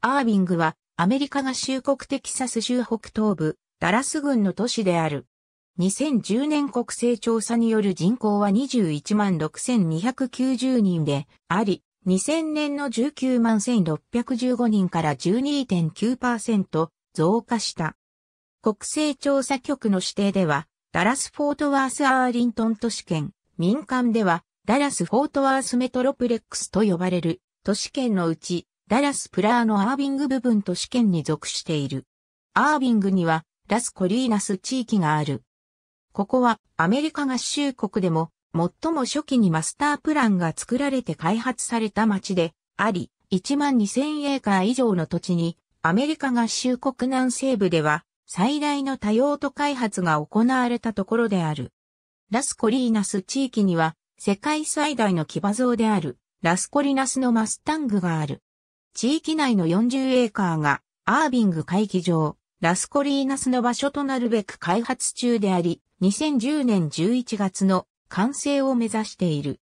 アービングはアメリカ合衆国テキサス州北東部ダラス郡の都市である。2010年国勢調査による人口は21万6290人であり、2000年の19万1615人から12.9%増加した。国勢調査局の指定では、ダラス・フォートワース・アーリントン都市圏、民間では、ダラス・フォートワース・メトロプレックスと呼ばれる都市圏のうちダラス・プラーのアービング部分都市圏に属している。アービングにはラス・コリーナス地域がある。ここはアメリカ合衆国でも最も初期にマスタープランが作られて開発された町であり、1万2000エーカー以上の土地にアメリカ合衆国南西部では最大の多用途開発が行われたところである。ラスコリーナス地域には世界最大の騎馬像であるラスコリナスのマスタングがある。地域内の40エーカーがアービング会議場、ラスコリーナスの場所となるべく開発中であり、2010年11月の完成を目指している。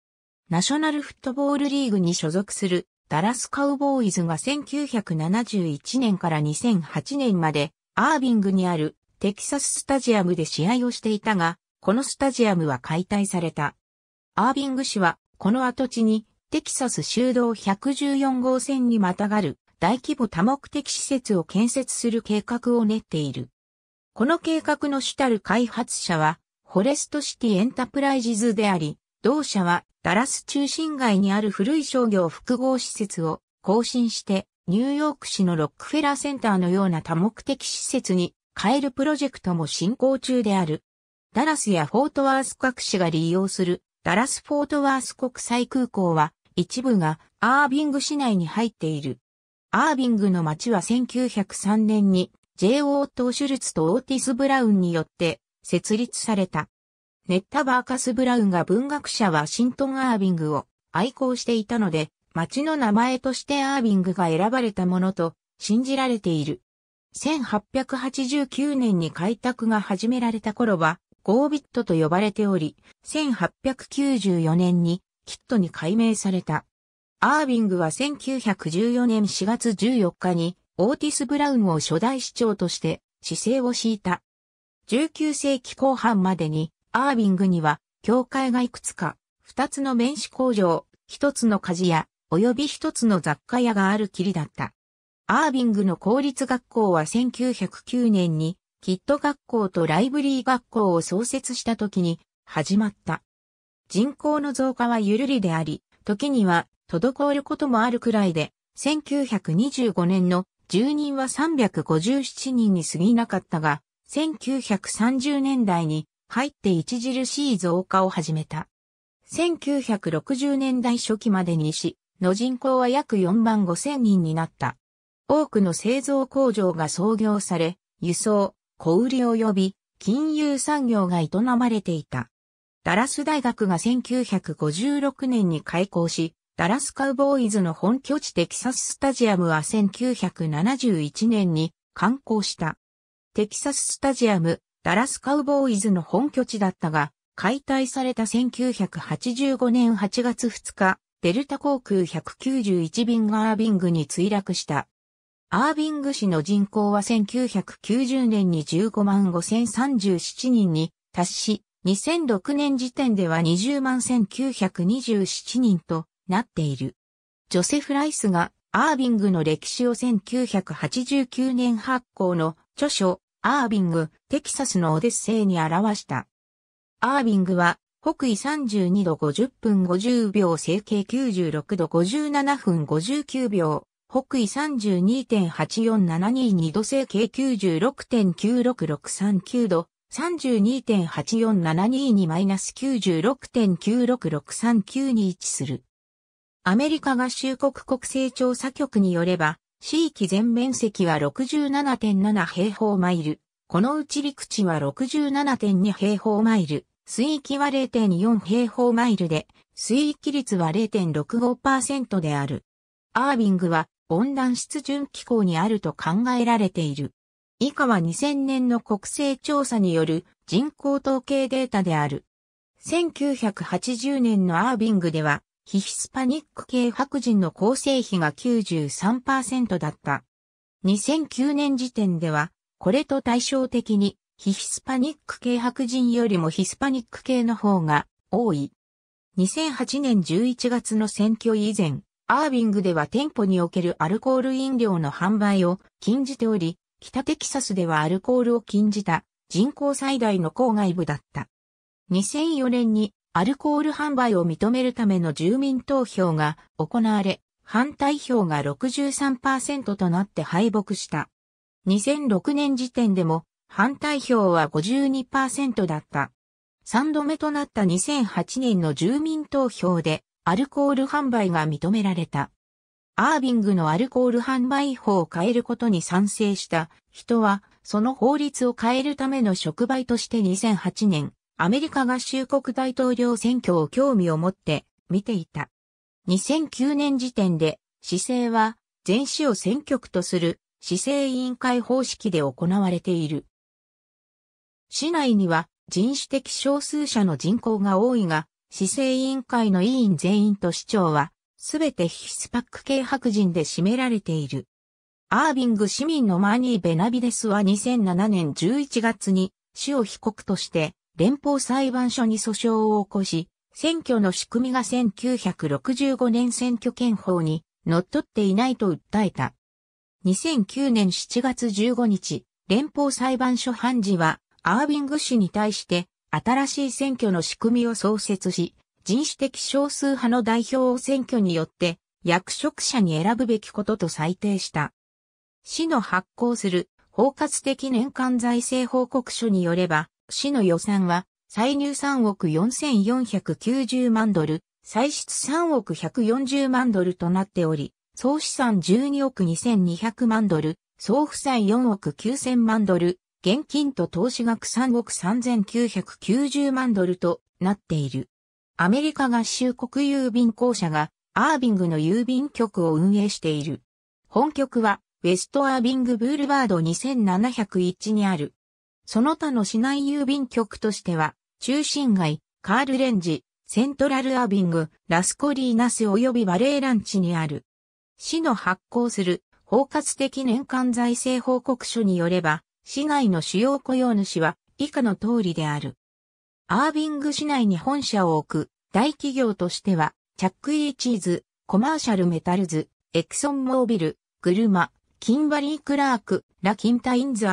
ナショナルフットボールリーグに所属するダラスカウボーイズが1971年から2008年までアービングにあるテキサススタジアムで試合をしていたが、このスタジアムは解体された。アービング氏はこの跡地にテキサス州道114号線にまたがる大規模多目的施設を建設する計画を練っている。この計画の主たる開発者は、フォレストシティエンタプライジズであり、同社はダラス中心街にある古い商業複合施設を更新して、ニューヨーク市のロックフェラーセンターのような多目的施設に変えるプロジェクトも進行中である。ダラスやフォートワース各市が利用するダラスフォートワース国際空港は一部がアービング市内に入っている。アービングの町は1903年に J.O. トーシュルツとオーティス・ブラウンによって設立された。ネッタ・バーカス・ブラウンが文学者ワシントン・アービングを愛好していたので、町の名前としてアービングが選ばれたものと信じられている。1889年に開拓が始められた頃は、ゴービットと呼ばれており、1894年にキットに改名された。アービングは1914年4月14日にオーティス・ブラウンを初代市長として市政を敷いた。19世紀後半までにアービングには教会がいくつか、二つの面子工場、一つの鍛冶屋、及び一つの雑貨屋があるきりだった。アービングの公立学校は1909年にキット学校とライブリー学校を創設した時に始まった。人口の増加は緩りであり、時には滞ることもあるくらいで、1925年の住人は357人に過ぎなかったが、1930年代に入って著しい増加を始めた。1960年代初期までにし、の人口は約4万5千人になった。多くの製造工場が創業され、輸送、小売及び金融産業が営まれていた。ダラス大学が1956年に開校し、ダラスカウボーイズの本拠地テキサススタジアムは1971年に観光した。テキサススタジアム、ダラスカウボーイズの本拠地だったが、解体された1985年8月2日、デルタ航空191便がアービングに墜落した。アービング市の人口は1990年に15万5037人に達し、2006年時点では20万1927人となっている。ジョセフ・ライスがアービングの歴史を1989年発行の著書アービング、テキサスのオデッセイに表した。アービングは北緯32度50分50秒、整形96度57分59秒、北緯32.84722度整形96.96639度、32.8472にマイナス96.966392に位置する。アメリカ合衆国国勢調査局によれば、地域全面積は67.7平方マイル。このうち陸地は67.2平方マイル。水域は0.4平方マイルで、水域率は0.65%である。アービングは温暖湿潤気候にあると考えられている。以下は2000年の国勢調査による人口統計データである。1980年のアービングでは、非ヒスパニック系白人の構成比が93%だった。2009年時点では、これと対照的に、非ヒスパニック系白人よりもヒスパニック系の方が多い。2008年11月の選挙以前、アービングでは店舗におけるアルコール飲料の販売を禁じており、北テキサスではアルコールを禁じた人口最大の郊外部だった。2004年にアルコール販売を認めるための住民投票が行われ、反対票が63%となって敗北した。2006年時点でも反対票は52%だった。3度目となった2008年の住民投票でアルコール販売が認められた。アービングのアルコール販売法を変えることに賛成した人は、その法律を変えるための触媒として2008年、アメリカ合衆国大統領選挙を興味を持って見ていた。2009年時点で、市政は全市を選挙区とする市政委員会方式で行われている。市内には人種的少数者の人口が多いが、市政委員会の委員全員と市長はすべてヒスパック系白人で占められている。アービング市民のマーニー・ベナビデスは2007年11月に死を被告として連邦裁判所に訴訟を起こし、選挙の仕組みが1965年選挙権法に則っていないと訴えた。2009年7月15日、連邦裁判所判事はアービング氏に対して新しい選挙の仕組みを創設し、人種的少数派の代表を選挙によって役職者に選ぶべきことと裁定した。市の発行する包括的年間財政報告書によれば、市の予算は歳入3億4490万ドル、歳出3億140万ドルとなっており、総資産12億2200万ドル、総負債4億9000万ドル、現金と投資額3億3990万ドルとなっている。アメリカ合衆国郵便公社がアービングの郵便局を運営している。本局はウェストアービングブールバード2701にある。その他の市内郵便局としては、中心街、カールレンジ、セントラルアービング、ラスコリーナス及びバレーランチにある。市の発行する包括的年間財政報告書によれば、市内の主要雇用主は以下の通りである。アービング市内に本社を置く大企業としては、チャックイーチーズ、コマーシャルメタルズ、エクソンモービル、グルマ、キンバリー・クラーク、ラ・キンタインズスイ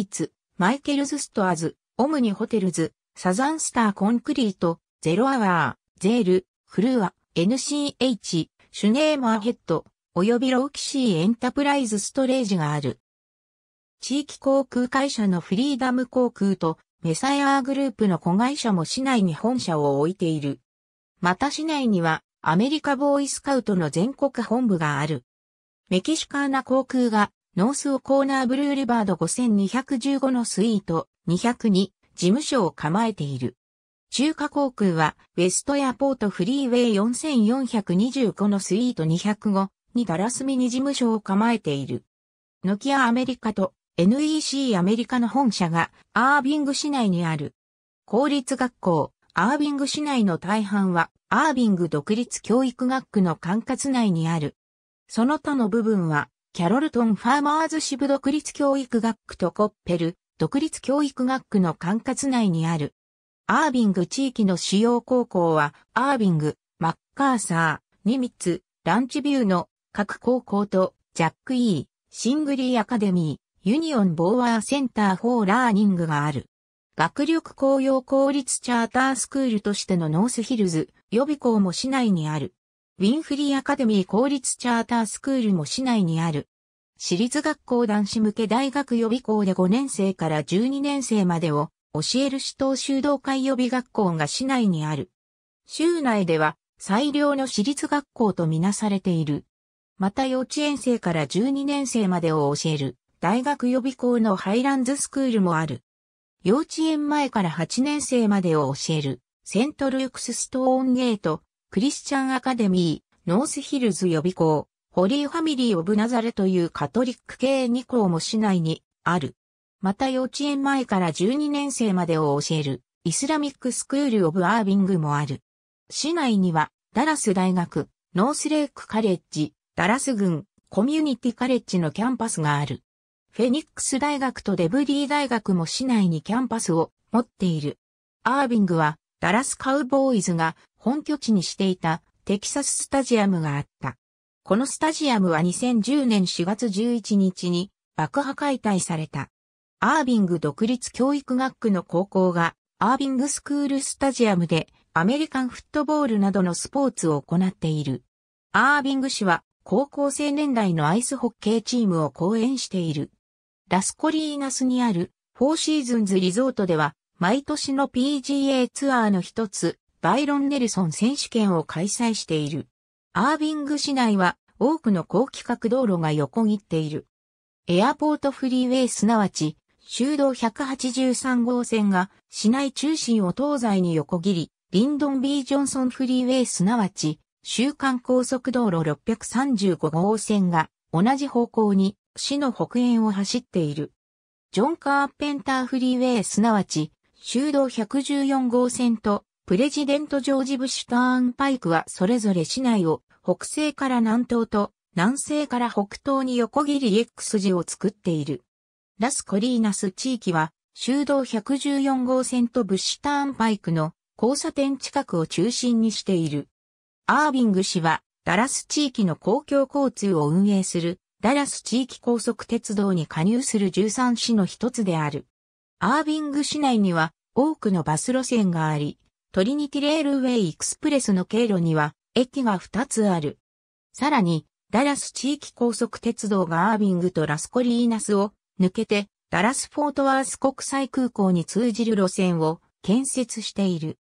ーツ、マイケルズ・ストアズ、オムニホテルズ、サザンスター・コンクリート、ゼロ・アワー、ゼール、フルア、NCH、シュネーマーヘッド、およびローキシーエンタプライズストレージがある。地域航空会社のフリーダム航空とメサイアーグループの子会社も市内に本社を置いている。また市内にはアメリカボーイスカウトの全国本部がある。メキシカーナ航空がノースオコーナーブルーリバード5215のスイート202事務所を構えている。中華航空はウェストエアポートフリーウェイ4425のスイート205にダラスミに事務所を構えている。ノキアアメリカと NEC アメリカの本社がアービング市内にある。公立学校、アービング市内の大半はアービング独立教育学区の管轄内にある。その他の部分はキャロルトン・ファーマーズ支部独立教育学区とコッペル独立教育学区の管轄内にある。アービング地域の主要高校はアービング、マッカーサー、ニミッツ、ランチビューの各高校とジャック・イー、シングリー・アカデミー、ユニオン・ボーアー・センター・フォー・ラーニングがある。学力公用公立チャータースクールとしてのノースヒルズ、予備校も市内にある。ウィンフリーアカデミー公立チャータースクールも市内にある。私立学校男子向け大学予備校で5年生から12年生までを教える指導修道会予備学校が市内にある。州内では最良の私立学校とみなされている。また幼稚園生から12年生までを教える大学予備校のハイランズスクールもある。幼稚園前から8年生までを教える、セントルークスストーンゲート、クリスチャンアカデミー、ノースヒルズ予備校、ホリーファミリー・オブ・ナザレというカトリック系2校も市内にある。また幼稚園前から12年生までを教える、イスラミックスクール・オブ・アービングもある。市内には、ダラス大学、ノースレイク・カレッジ、ダラス郡、コミュニティ・カレッジのキャンパスがある。フェニックス大学とデブリー大学も市内にキャンパスを持っている。アービングはダラスカウボーイズが本拠地にしていたテキサススタジアムがあった。このスタジアムは2010年4月11日に爆破解体された。アービング独立教育学区の高校がアービングスクールスタジアムでアメリカンフットボールなどのスポーツを行っている。アービング氏は高校生年代のアイスホッケーチームを講演している。ラスコリーナスにあるフォーシーズンズリゾートでは毎年の PGA ツアーの一つバイロン・ネルソン選手権を開催している。アービング市内は多くの高規格道路が横切っている。エアポートフリーウェイすなわち、修道183号線が市内中心を東西に横切り、リンドン B ジョンソンフリーウェイすなわち、週間高速道路635号線が同じ方向に市の北縁を走っている。ジョン・カーペンター・フリーウェイすなわち、修道114号線と、プレジデント・ジョージ・ブッシュ・ターン・パイクはそれぞれ市内を北西から南東と南西から北東に横切り X 字を作っている。ラスコリーナス地域は修道114号線とブッシュターンパイクの交差点近くを中心にしている。アービング氏はダラス地域の公共交通を運営するダラス地域高速鉄道に加入する13市の一つである。アービング市内には多くのバス路線があり、トリニティレールウェイエクスプレスの経路には駅が2つある。さらに、ダラス地域高速鉄道がアービングとラスコリーナスを抜けて、ダラスフォートワース国際空港に通じる路線を建設している。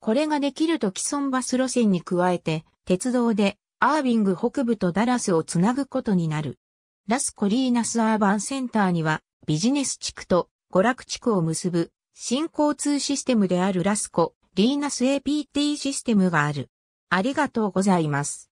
これができると既存バス路線に加えて、鉄道でアービング北部とダラスをつなぐことになる。ラスコリーナスアーバンセンターにはビジネス地区と娯楽地区を結ぶ新交通システムであるラスコリーナス APT システムがある。ありがとうございます。